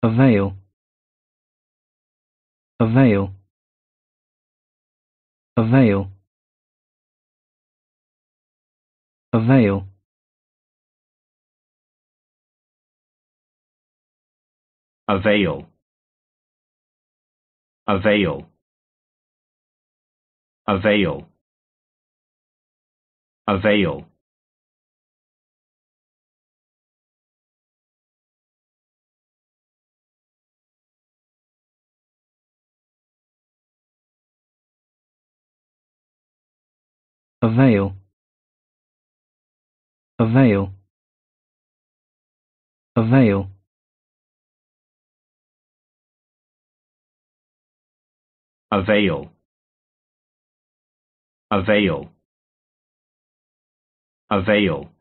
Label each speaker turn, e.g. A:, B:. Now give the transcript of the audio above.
A: avail avail avail avail avail avail avail avail avail avail avail avail avail avail